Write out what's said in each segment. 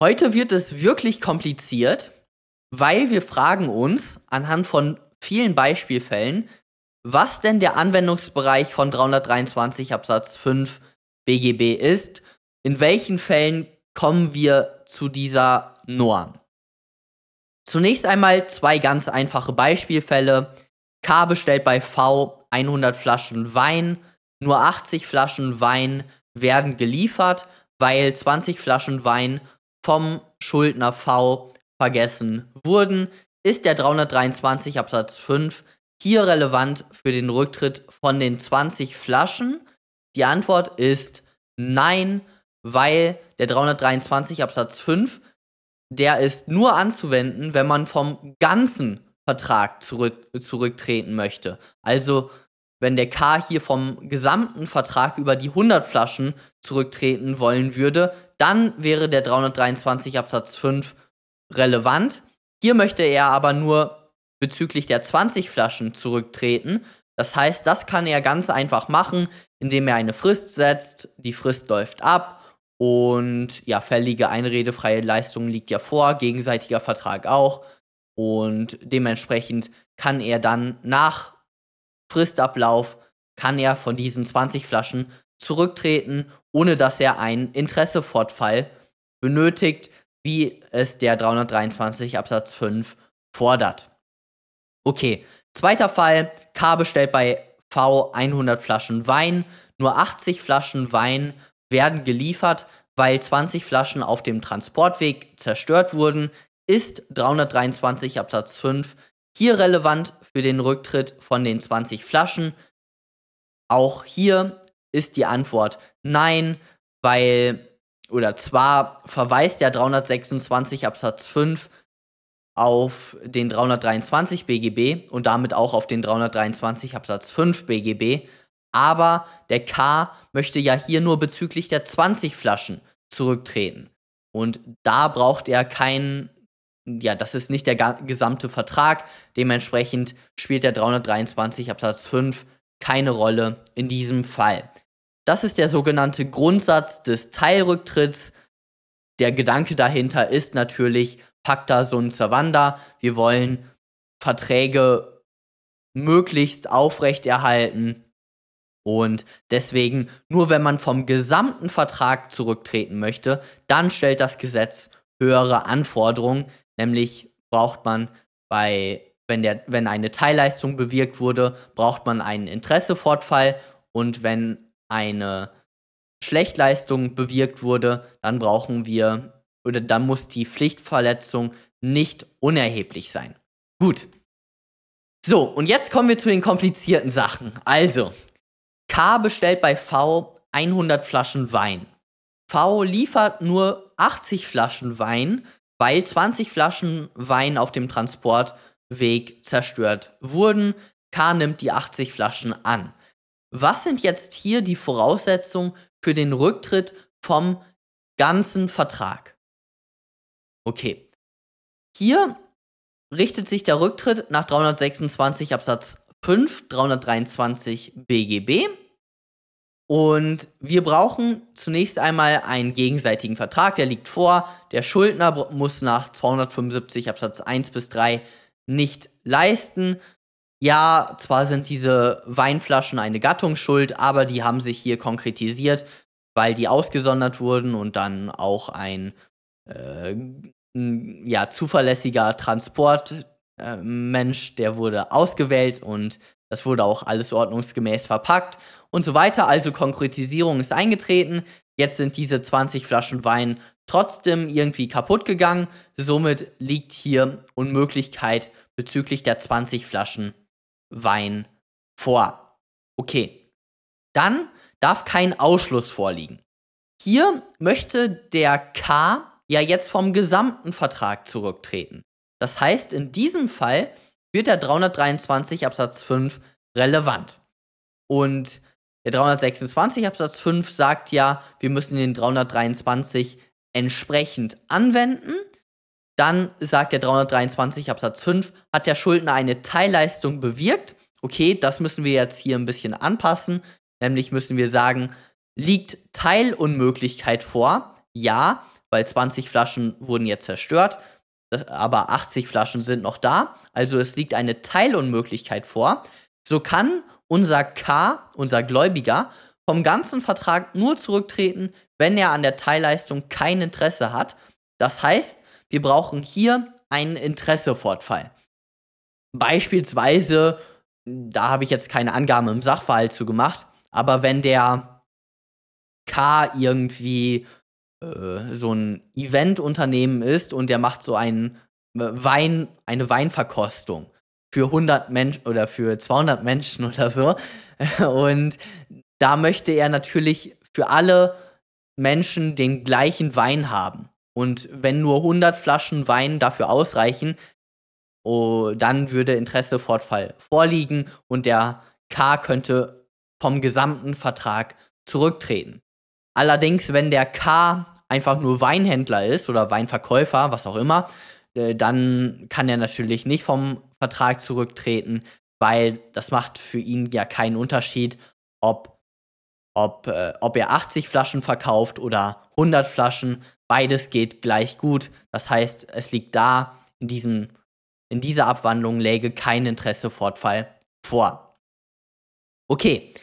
Heute wird es wirklich kompliziert, weil wir fragen uns anhand von vielen Beispielfällen, was denn der Anwendungsbereich von 323 Absatz 5 BGB ist, in welchen Fällen kommen wir zu dieser Norm. Zunächst einmal zwei ganz einfache Beispielfälle. K bestellt bei V 100 Flaschen Wein, nur 80 Flaschen Wein werden geliefert, weil 20 Flaschen Wein vom Schuldner V vergessen wurden, ist der 323 Absatz 5 hier relevant für den Rücktritt von den 20 Flaschen? Die Antwort ist nein, weil der 323 Absatz 5, der ist nur anzuwenden, wenn man vom ganzen Vertrag zurück, zurücktreten möchte. Also wenn der K hier vom gesamten Vertrag über die 100 Flaschen zurücktreten wollen würde, dann wäre der 323 Absatz 5 relevant. Hier möchte er aber nur bezüglich der 20 Flaschen zurücktreten. Das heißt, das kann er ganz einfach machen, indem er eine Frist setzt, die Frist läuft ab und ja, fällige einredefreie Leistung liegt ja vor, gegenseitiger Vertrag auch und dementsprechend kann er dann nach Fristablauf kann er von diesen 20 Flaschen zurücktreten, ohne dass er einen Interessefortfall benötigt, wie es der 323 Absatz 5 fordert. Okay, zweiter Fall, K bestellt bei V 100 Flaschen Wein, nur 80 Flaschen Wein werden geliefert, weil 20 Flaschen auf dem Transportweg zerstört wurden, ist 323 Absatz 5 hier relevant für den Rücktritt von den 20 Flaschen. Auch hier ist die Antwort nein, weil oder zwar verweist ja 326 Absatz 5 auf den 323 BGB und damit auch auf den 323 Absatz 5 BGB, aber der K möchte ja hier nur bezüglich der 20 Flaschen zurücktreten. Und da braucht er keinen, ja, das ist nicht der gesamte Vertrag, dementsprechend spielt der 323 Absatz 5 keine Rolle in diesem Fall. Das ist der sogenannte Grundsatz des Teilrücktritts. Der Gedanke dahinter ist natürlich pacta sunt servanda. Wir wollen Verträge möglichst aufrechterhalten. Und deswegen, nur wenn man vom gesamten Vertrag zurücktreten möchte, dann stellt das Gesetz höhere Anforderungen, nämlich braucht man bei wenn, der, wenn eine Teilleistung bewirkt wurde, braucht man einen Interessefortfall und wenn eine Schlechtleistung bewirkt wurde, dann brauchen wir oder dann muss die Pflichtverletzung nicht unerheblich sein. Gut. So, und jetzt kommen wir zu den komplizierten Sachen. Also, K bestellt bei V 100 Flaschen Wein. V liefert nur 80 Flaschen Wein, weil 20 Flaschen Wein auf dem Transport Weg zerstört wurden. K nimmt die 80 Flaschen an. Was sind jetzt hier die Voraussetzungen für den Rücktritt vom ganzen Vertrag? Okay. Hier richtet sich der Rücktritt nach 326 Absatz 5, 323 BGB. Und wir brauchen zunächst einmal einen gegenseitigen Vertrag, der liegt vor. Der Schuldner muss nach 275 Absatz 1 bis 3 nicht leisten. Ja, zwar sind diese Weinflaschen eine Gattungsschuld, aber die haben sich hier konkretisiert, weil die ausgesondert wurden und dann auch ein äh, ja, zuverlässiger Transportmensch, ähm, äh, der wurde ausgewählt und das wurde auch alles ordnungsgemäß verpackt und so weiter. Also Konkretisierung ist eingetreten. Jetzt sind diese 20 Flaschen Wein trotzdem irgendwie kaputt gegangen. Somit liegt hier Unmöglichkeit bezüglich der 20 Flaschen Wein vor. Okay. Dann darf kein Ausschluss vorliegen. Hier möchte der K ja jetzt vom gesamten Vertrag zurücktreten. Das heißt, in diesem Fall wird der 323 Absatz 5 relevant. Und der 326 Absatz 5 sagt ja, wir müssen den 323 entsprechend anwenden. Dann sagt der 323 Absatz 5, hat der Schuldner eine Teilleistung bewirkt. Okay, das müssen wir jetzt hier ein bisschen anpassen. Nämlich müssen wir sagen, liegt Teilunmöglichkeit vor? Ja, weil 20 Flaschen wurden jetzt zerstört, aber 80 Flaschen sind noch da. Also es liegt eine Teilunmöglichkeit vor. So kann unser K, unser Gläubiger, vom ganzen Vertrag nur zurücktreten, wenn er an der Teilleistung kein Interesse hat. Das heißt, wir brauchen hier einen Interessefortfall. Beispielsweise, da habe ich jetzt keine Angaben im Sachverhalt zu gemacht, aber wenn der K irgendwie äh, so ein Eventunternehmen ist und der macht so einen Wein, eine Weinverkostung für 100 Menschen oder für 200 Menschen oder so und da möchte er natürlich für alle Menschen den gleichen Wein haben. Und wenn nur 100 Flaschen Wein dafür ausreichen, oh, dann würde Interessefortfall vorliegen und der K könnte vom gesamten Vertrag zurücktreten. Allerdings, wenn der K einfach nur Weinhändler ist oder Weinverkäufer, was auch immer, äh, dann kann er natürlich nicht vom Vertrag zurücktreten, weil das macht für ihn ja keinen Unterschied, ob ob, äh, ob ihr 80 Flaschen verkauft oder 100 Flaschen, beides geht gleich gut. Das heißt, es liegt da, in, diesem, in dieser Abwandlung läge kein Interessefortfall vor. Okay,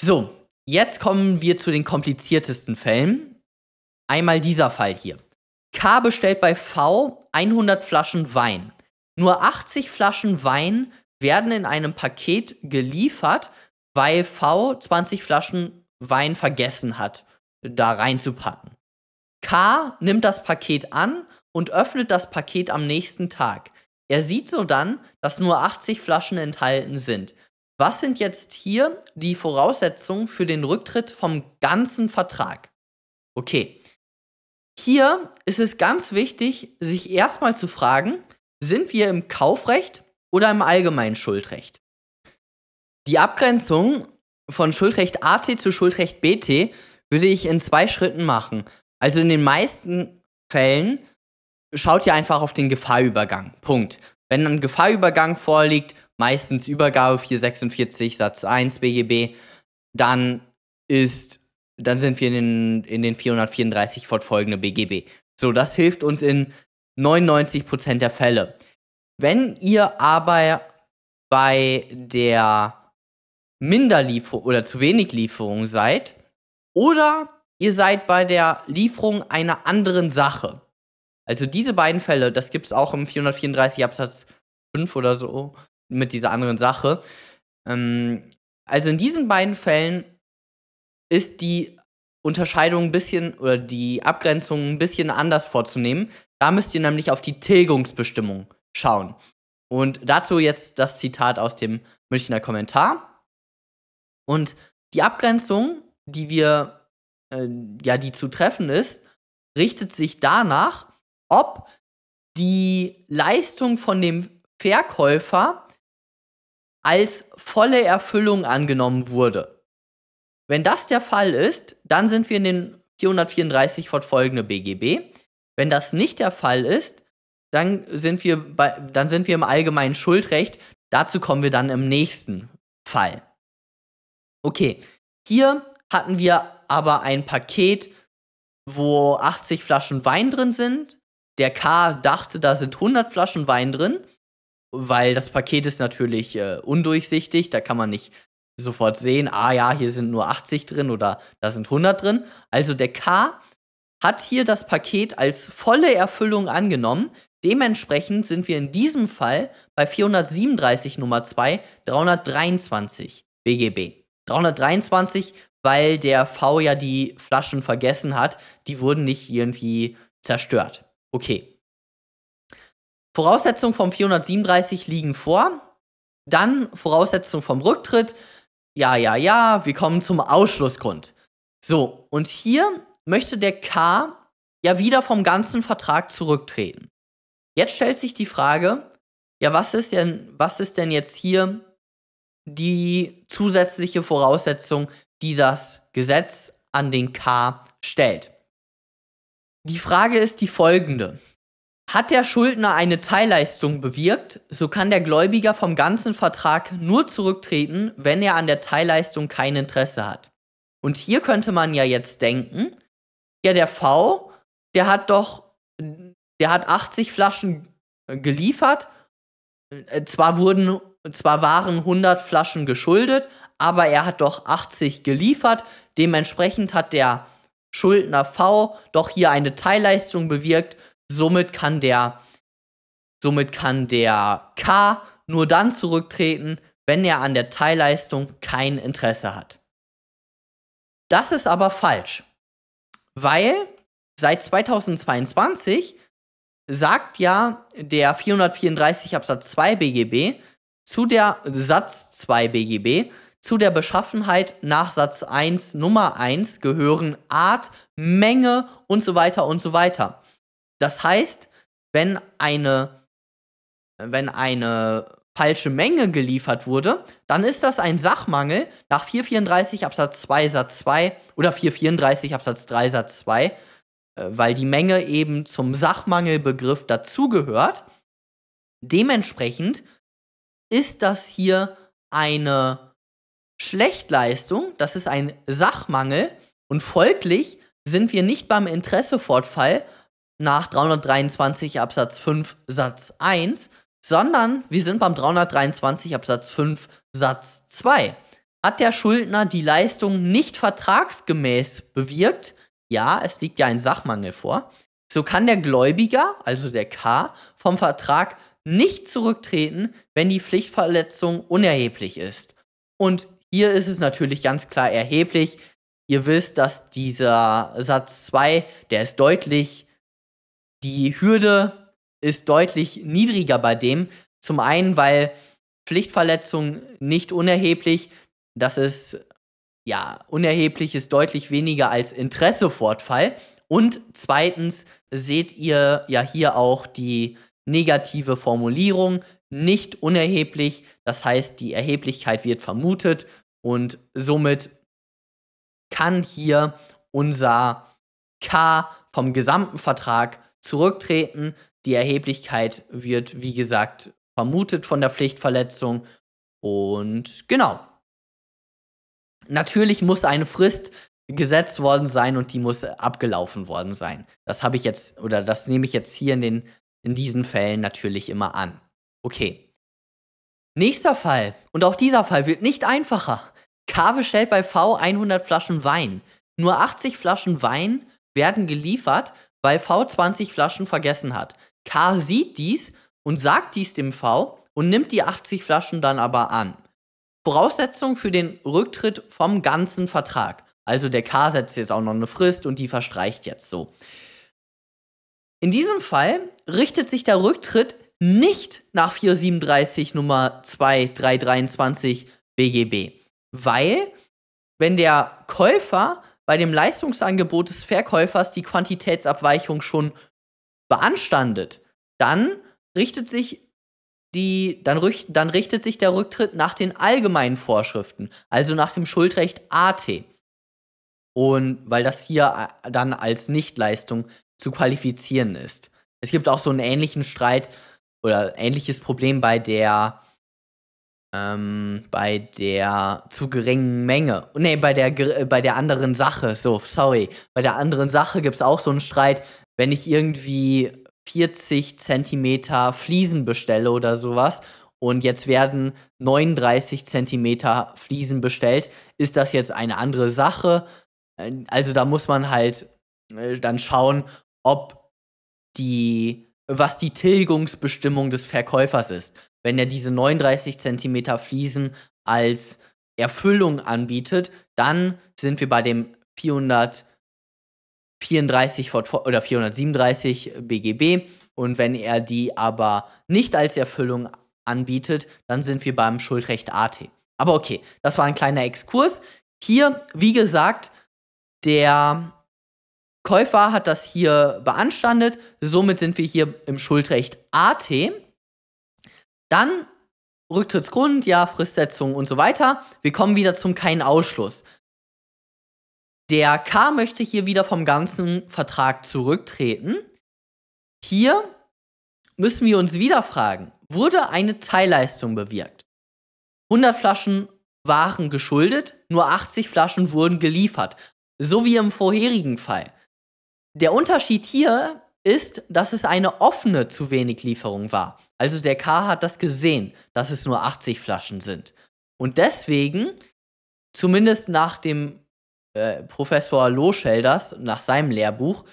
so, jetzt kommen wir zu den kompliziertesten Fällen. Einmal dieser Fall hier. K bestellt bei V 100 Flaschen Wein. Nur 80 Flaschen Wein werden in einem Paket geliefert, weil V 20 Flaschen Wein vergessen hat, da reinzupacken. K nimmt das Paket an und öffnet das Paket am nächsten Tag. Er sieht so dann, dass nur 80 Flaschen enthalten sind. Was sind jetzt hier die Voraussetzungen für den Rücktritt vom ganzen Vertrag? Okay. Hier ist es ganz wichtig, sich erstmal zu fragen, sind wir im Kaufrecht oder im allgemeinen Schuldrecht? Die Abgrenzung von Schuldrecht AT zu Schuldrecht BT würde ich in zwei Schritten machen. Also in den meisten Fällen schaut ihr einfach auf den Gefahrübergang. Punkt. Wenn ein Gefahrübergang vorliegt, meistens Übergabe 446 Satz 1 BGB, dann ist dann sind wir in den, in den 434 fortfolgende BGB. So, das hilft uns in 99% der Fälle. Wenn ihr aber bei der Minderlieferung oder zu wenig Lieferung seid oder ihr seid bei der Lieferung einer anderen Sache. Also diese beiden Fälle, das gibt es auch im 434 Absatz 5 oder so mit dieser anderen Sache. Ähm, also in diesen beiden Fällen ist die Unterscheidung ein bisschen oder die Abgrenzung ein bisschen anders vorzunehmen. Da müsst ihr nämlich auf die Tilgungsbestimmung schauen. Und dazu jetzt das Zitat aus dem Münchner Kommentar. Und die Abgrenzung, die wir, äh, ja, die zu treffen ist, richtet sich danach, ob die Leistung von dem Verkäufer als volle Erfüllung angenommen wurde. Wenn das der Fall ist, dann sind wir in den 434 fortfolgende BGB. Wenn das nicht der Fall ist, dann sind wir, bei, dann sind wir im allgemeinen Schuldrecht. Dazu kommen wir dann im nächsten Fall. Okay, hier hatten wir aber ein Paket, wo 80 Flaschen Wein drin sind. Der K dachte, da sind 100 Flaschen Wein drin, weil das Paket ist natürlich äh, undurchsichtig, da kann man nicht sofort sehen, ah ja, hier sind nur 80 drin oder da sind 100 drin. Also der K hat hier das Paket als volle Erfüllung angenommen. Dementsprechend sind wir in diesem Fall bei 437 Nummer 2 323 BGB. 323, weil der V ja die Flaschen vergessen hat. Die wurden nicht irgendwie zerstört. Okay. Voraussetzungen vom 437 liegen vor. Dann Voraussetzungen vom Rücktritt. Ja, ja, ja, wir kommen zum Ausschlussgrund. So, und hier möchte der K ja wieder vom ganzen Vertrag zurücktreten. Jetzt stellt sich die Frage, ja, was ist denn, was ist denn jetzt hier die zusätzliche Voraussetzung, die das Gesetz an den K stellt. Die Frage ist die folgende. Hat der Schuldner eine Teilleistung bewirkt, so kann der Gläubiger vom ganzen Vertrag nur zurücktreten, wenn er an der Teilleistung kein Interesse hat. Und hier könnte man ja jetzt denken, ja, der V, der hat doch, der hat 80 Flaschen äh, geliefert. Äh, zwar wurden und zwar waren 100 Flaschen geschuldet, aber er hat doch 80 geliefert. Dementsprechend hat der Schuldner V doch hier eine Teilleistung bewirkt. Somit kann der, somit kann der K nur dann zurücktreten, wenn er an der Teilleistung kein Interesse hat. Das ist aber falsch, weil seit 2022 sagt ja der 434 Absatz 2 BGB, zu der Satz 2 BGB zu der Beschaffenheit nach Satz 1 Nummer 1 gehören Art, Menge und so weiter und so weiter. Das heißt, wenn eine, wenn eine falsche Menge geliefert wurde, dann ist das ein Sachmangel nach 434 Absatz 2 Satz 2 oder 434 Absatz 3 Satz 2, äh, weil die Menge eben zum Sachmangelbegriff dazugehört. Dementsprechend ist das hier eine Schlechtleistung, das ist ein Sachmangel und folglich sind wir nicht beim Interessefortfall nach 323 Absatz 5 Satz 1, sondern wir sind beim 323 Absatz 5 Satz 2. Hat der Schuldner die Leistung nicht vertragsgemäß bewirkt? Ja, es liegt ja ein Sachmangel vor. So kann der Gläubiger, also der K, vom Vertrag nicht zurücktreten, wenn die Pflichtverletzung unerheblich ist. Und hier ist es natürlich ganz klar erheblich. Ihr wisst, dass dieser Satz 2, der ist deutlich, die Hürde ist deutlich niedriger bei dem. Zum einen, weil Pflichtverletzung nicht unerheblich, das ist ja unerheblich ist deutlich weniger als Interessefortfall. Und zweitens seht ihr ja hier auch die negative Formulierung, nicht unerheblich, das heißt, die Erheblichkeit wird vermutet und somit kann hier unser K vom gesamten Vertrag zurücktreten. Die Erheblichkeit wird, wie gesagt, vermutet von der Pflichtverletzung und genau. Natürlich muss eine Frist gesetzt worden sein und die muss abgelaufen worden sein. Das habe ich jetzt oder das nehme ich jetzt hier in den in diesen Fällen natürlich immer an. Okay. Nächster Fall. Und auch dieser Fall wird nicht einfacher. K bestellt bei V 100 Flaschen Wein. Nur 80 Flaschen Wein werden geliefert, weil V 20 Flaschen vergessen hat. K sieht dies und sagt dies dem V und nimmt die 80 Flaschen dann aber an. Voraussetzung für den Rücktritt vom ganzen Vertrag. Also der K setzt jetzt auch noch eine Frist und die verstreicht jetzt so. In diesem Fall richtet sich der Rücktritt nicht nach 437 Nummer 2323 BGB, weil wenn der Käufer bei dem Leistungsangebot des Verkäufers die Quantitätsabweichung schon beanstandet, dann richtet sich die, dann, richt, dann richtet sich der Rücktritt nach den allgemeinen Vorschriften, also nach dem Schuldrecht AT. Und weil das hier äh, dann als Nichtleistung zu qualifizieren ist. Es gibt auch so einen ähnlichen Streit oder ähnliches Problem bei der ähm, bei der zu geringen Menge. Nee, bei der, äh, bei der anderen Sache, so, sorry. Bei der anderen Sache gibt es auch so einen Streit, wenn ich irgendwie 40 Zentimeter Fliesen bestelle oder sowas und jetzt werden 39 Zentimeter Fliesen bestellt, ist das jetzt eine andere Sache? Äh, also da muss man halt äh, dann schauen, ob die, was die Tilgungsbestimmung des Verkäufers ist. Wenn er diese 39 Zentimeter Fliesen als Erfüllung anbietet, dann sind wir bei dem 434 oder 437 BGB. Und wenn er die aber nicht als Erfüllung anbietet, dann sind wir beim Schuldrecht AT. Aber okay, das war ein kleiner Exkurs. Hier, wie gesagt, der Käufer hat das hier beanstandet, somit sind wir hier im Schuldrecht AT. Dann Rücktrittsgrund, ja, Fristsetzung und so weiter. Wir kommen wieder zum keinen Ausschluss. Der K möchte hier wieder vom ganzen Vertrag zurücktreten. Hier müssen wir uns wieder fragen, wurde eine Teilleistung bewirkt? 100 Flaschen waren geschuldet, nur 80 Flaschen wurden geliefert. So wie im vorherigen Fall. Der Unterschied hier ist, dass es eine offene zu wenig Lieferung war. Also der K hat das gesehen, dass es nur 80 Flaschen sind. Und deswegen, zumindest nach dem äh, Professor Loschelders, nach seinem Lehrbuch,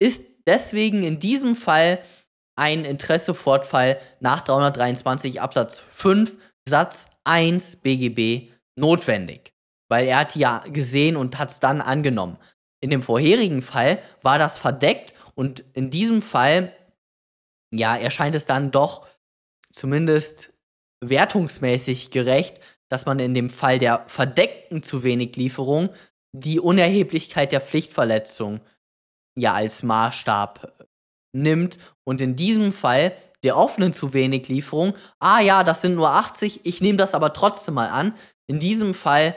ist deswegen in diesem Fall ein Interessefortfall nach 323 Absatz 5 Satz 1 BGB notwendig. Weil er hat ja gesehen und hat es dann angenommen in dem vorherigen Fall war das verdeckt und in diesem Fall, ja, erscheint es dann doch zumindest wertungsmäßig gerecht, dass man in dem Fall der verdeckten zu wenig Lieferung die Unerheblichkeit der Pflichtverletzung ja als Maßstab äh, nimmt und in diesem Fall der offenen zu wenig Lieferung, ah ja, das sind nur 80, ich nehme das aber trotzdem mal an. In diesem Fall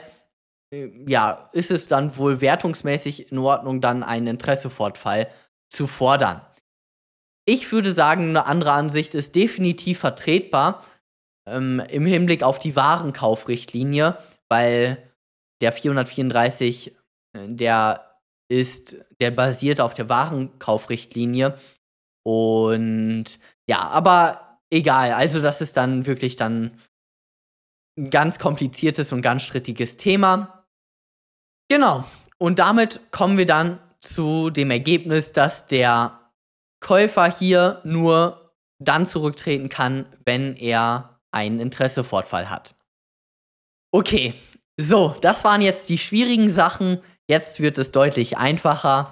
ja, ist es dann wohl wertungsmäßig in Ordnung, dann einen Interessefortfall zu fordern. Ich würde sagen, eine andere Ansicht ist definitiv vertretbar ähm, im Hinblick auf die Warenkaufrichtlinie, weil der 434, äh, der ist, der basiert auf der Warenkaufrichtlinie. Und ja, aber egal, also das ist dann wirklich dann ein ganz kompliziertes und ganz strittiges Thema. Genau. Und damit kommen wir dann zu dem Ergebnis, dass der Käufer hier nur dann zurücktreten kann, wenn er einen Interessefortfall hat. Okay, so, das waren jetzt die schwierigen Sachen. Jetzt wird es deutlich einfacher.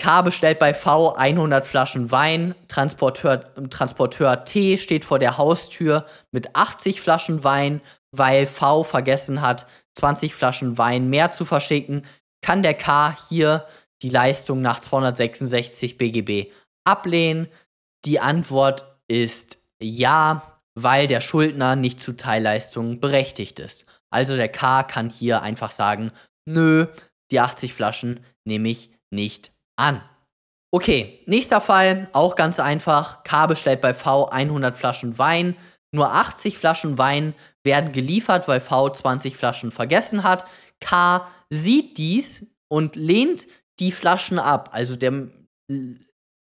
K bestellt bei V 100 Flaschen Wein. Transporteur, Transporteur T steht vor der Haustür mit 80 Flaschen Wein, weil V vergessen hat, 20 Flaschen Wein mehr zu verschicken, kann der K hier die Leistung nach 266 BGB ablehnen. Die Antwort ist ja, weil der Schuldner nicht zu Teilleistungen berechtigt ist. Also der K kann hier einfach sagen, nö, die 80 Flaschen nehme ich nicht an. Okay, nächster Fall, auch ganz einfach. K bestellt bei V 100 Flaschen Wein. Nur 80 Flaschen Wein werden geliefert, weil V 20 Flaschen vergessen hat. K sieht dies und lehnt die Flaschen ab. Also der,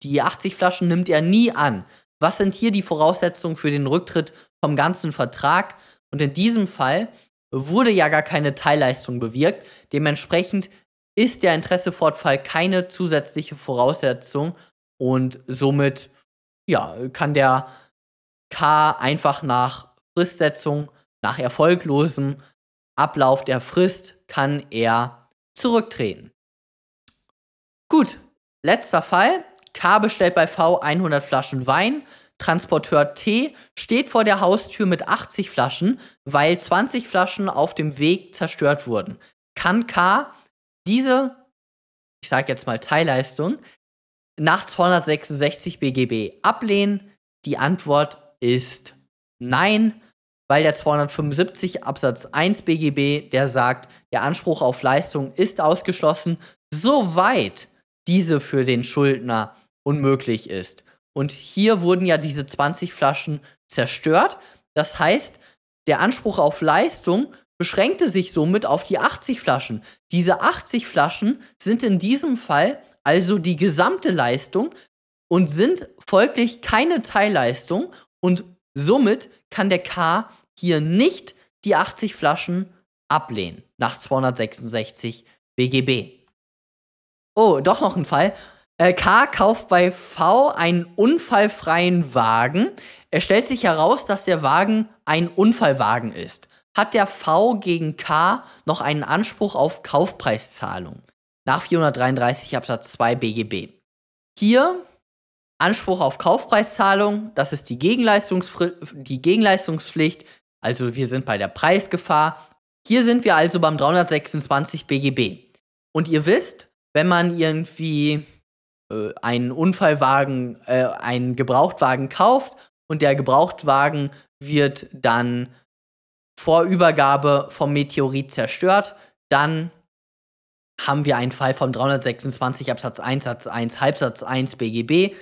die 80 Flaschen nimmt er nie an. Was sind hier die Voraussetzungen für den Rücktritt vom ganzen Vertrag? Und in diesem Fall wurde ja gar keine Teilleistung bewirkt. Dementsprechend ist der Interessefortfall keine zusätzliche Voraussetzung und somit ja, kann der K einfach nach Fristsetzung, nach erfolglosem Ablauf der Frist kann er zurücktreten. Gut, letzter Fall. K bestellt bei V 100 Flaschen Wein. Transporteur T steht vor der Haustür mit 80 Flaschen, weil 20 Flaschen auf dem Weg zerstört wurden. Kann K diese, ich sage jetzt mal Teilleistung, nach 266 BGB ablehnen? Die Antwort ist nein, weil der 275 Absatz 1 BGB, der sagt, der Anspruch auf Leistung ist ausgeschlossen, soweit diese für den Schuldner unmöglich ist. Und hier wurden ja diese 20 Flaschen zerstört. Das heißt, der Anspruch auf Leistung beschränkte sich somit auf die 80 Flaschen. Diese 80 Flaschen sind in diesem Fall also die gesamte Leistung und sind folglich keine Teilleistung und somit kann der K hier nicht die 80 Flaschen ablehnen nach 266 BGB. Oh, doch noch ein Fall. Äh, K kauft bei V einen unfallfreien Wagen. Es stellt sich heraus, dass der Wagen ein Unfallwagen ist. Hat der V gegen K noch einen Anspruch auf Kaufpreiszahlung nach 433 Absatz 2 BGB? Hier Anspruch auf Kaufpreiszahlung, das ist die, die Gegenleistungspflicht. Also wir sind bei der Preisgefahr. Hier sind wir also beim 326 BGB. Und ihr wisst, wenn man irgendwie äh, einen Unfallwagen, äh, einen Gebrauchtwagen kauft und der Gebrauchtwagen wird dann vor Übergabe vom Meteorit zerstört, dann haben wir einen Fall vom 326 Absatz 1 Satz 1 Halbsatz 1 BGB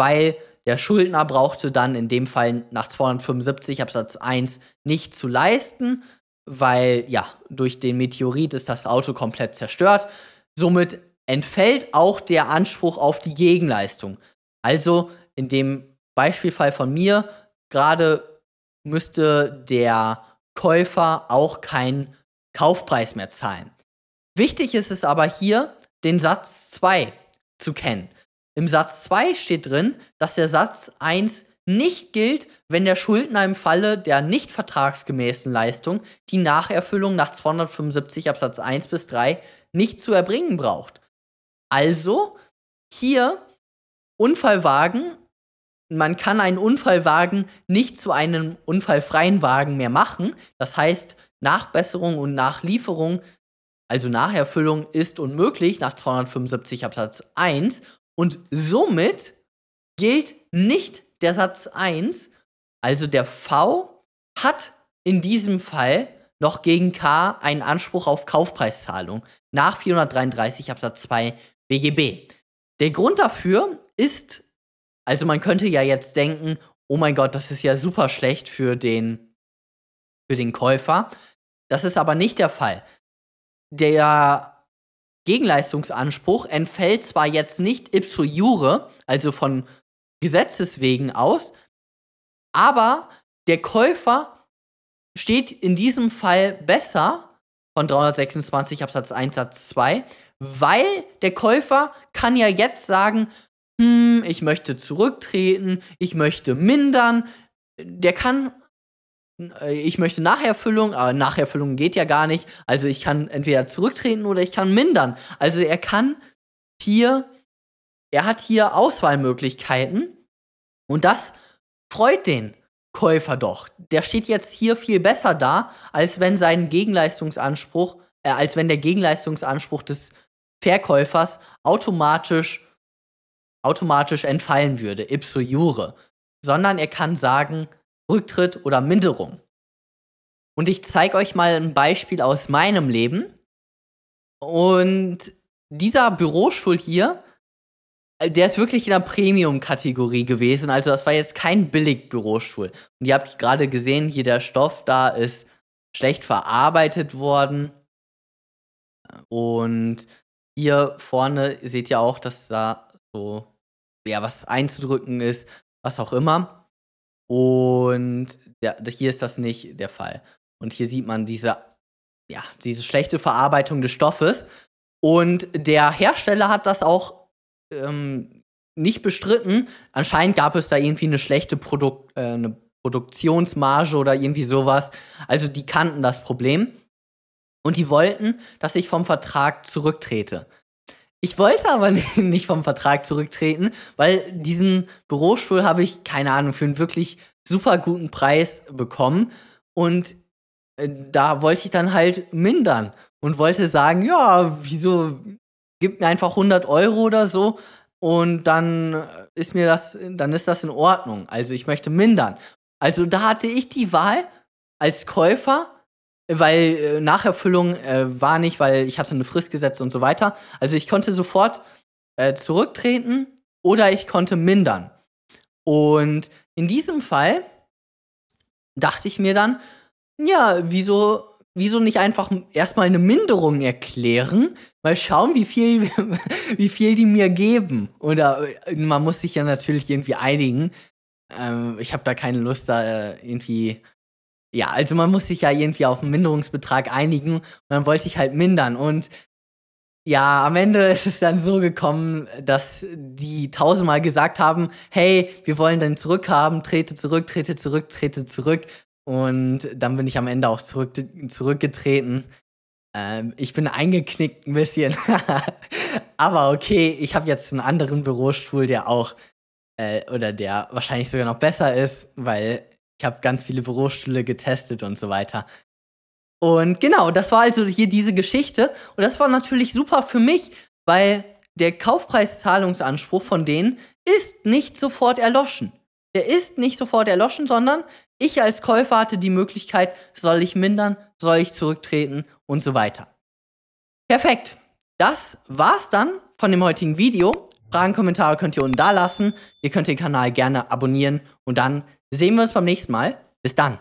weil der Schuldner brauchte dann in dem Fall nach 275 Absatz 1 nicht zu leisten, weil ja, durch den Meteorit ist das Auto komplett zerstört. Somit entfällt auch der Anspruch auf die Gegenleistung. Also in dem Beispielfall von mir gerade müsste der Käufer auch keinen Kaufpreis mehr zahlen. Wichtig ist es aber hier, den Satz 2 zu kennen. Im Satz 2 steht drin, dass der Satz 1 nicht gilt, wenn der Schuldner im Falle der nicht vertragsgemäßen Leistung die Nacherfüllung nach 275 Absatz 1 bis 3 nicht zu erbringen braucht. Also hier Unfallwagen, man kann einen Unfallwagen nicht zu einem unfallfreien Wagen mehr machen. Das heißt, Nachbesserung und Nachlieferung, also Nacherfüllung ist unmöglich nach 275 Absatz 1 und somit gilt nicht der Satz 1, also der V hat in diesem Fall noch gegen K einen Anspruch auf Kaufpreiszahlung nach 433 Absatz 2 BGB. Der Grund dafür ist, also man könnte ja jetzt denken, oh mein Gott, das ist ja super schlecht für den, für den Käufer. Das ist aber nicht der Fall. Der Gegenleistungsanspruch entfällt zwar jetzt nicht ipso jure, also von Gesetzes wegen aus, aber der Käufer steht in diesem Fall besser von 326 Absatz 1 Satz 2, weil der Käufer kann ja jetzt sagen, hm, ich möchte zurücktreten, ich möchte mindern. Der kann äh, ich möchte Nacherfüllung, aber Nacherfüllung geht ja gar nicht. Also ich kann entweder zurücktreten oder ich kann mindern. Also er kann hier, er hat hier Auswahlmöglichkeiten und das freut den Käufer doch. Der steht jetzt hier viel besser da, als wenn sein Gegenleistungsanspruch, äh, als wenn der Gegenleistungsanspruch des Verkäufers automatisch, automatisch entfallen würde, ipso jure. Sondern er kann sagen, Rücktritt oder Minderung. Und ich zeige euch mal ein Beispiel aus meinem Leben. Und dieser Bürostuhl hier, äh, der ist wirklich in der Premium-Kategorie gewesen. Also das war jetzt kein Billig-Bürostuhl. Und ihr habt gerade gesehen, hier der Stoff da ist schlecht verarbeitet worden. Und hier vorne seht ihr auch, dass da so ja was einzudrücken ist, was auch immer. Und ja, hier ist das nicht der Fall. Und hier sieht man diese, ja, diese schlechte Verarbeitung des Stoffes. Und der Hersteller hat das auch ähm, nicht bestritten. Anscheinend gab es da irgendwie eine schlechte Produk äh, eine Produktionsmarge oder irgendwie sowas. Also die kannten das Problem. Und die wollten, dass ich vom Vertrag zurücktrete. Ich wollte aber nicht vom Vertrag zurücktreten, weil diesen Bürostuhl habe ich, keine Ahnung, für einen wirklich super guten Preis bekommen. Und äh, da wollte ich dann halt mindern und wollte sagen, ja, wieso gibt mir einfach 100 Euro oder so und dann äh, ist mir das, dann ist das in Ordnung. Also ich möchte mindern. Also da hatte ich die Wahl als Käufer, weil äh, Nacherfüllung äh, war nicht, weil ich hatte eine Frist gesetzt und so weiter. Also ich konnte sofort äh, zurücktreten oder ich konnte mindern. Und in diesem Fall dachte ich mir dann, ja, wieso, wieso nicht einfach erstmal eine Minderung erklären, mal schauen, wie viel, wie viel die mir geben. Oder äh, man muss sich ja natürlich irgendwie einigen. Ähm, ich habe da keine Lust, da äh, irgendwie ja, also man muss sich ja irgendwie auf einen Minderungsbetrag einigen und dann wollte ich halt mindern. Und ja, am Ende ist es dann so gekommen, dass die tausendmal gesagt haben, hey, wir wollen den zurückhaben, trete zurück, trete zurück, trete zurück. Und dann bin ich am Ende auch zurück, zurückgetreten. Ähm, ich bin eingeknickt ein bisschen. Aber okay, ich habe jetzt einen anderen Bürostuhl, der auch, äh, oder der wahrscheinlich sogar noch besser ist, weil ich habe ganz viele Bürostühle getestet und so weiter. Und genau, das war also hier diese Geschichte. Und das war natürlich super für mich, weil der Kaufpreiszahlungsanspruch von denen ist nicht sofort erloschen. Der ist nicht sofort erloschen, sondern ich als Käufer hatte die Möglichkeit, soll ich mindern, soll ich zurücktreten und so weiter. Perfekt. Das war's dann von dem heutigen Video. Fragen, Kommentare könnt ihr unten da lassen. Ihr könnt den Kanal gerne abonnieren und dann Sehen wir uns beim nächsten Mal. Bis dann.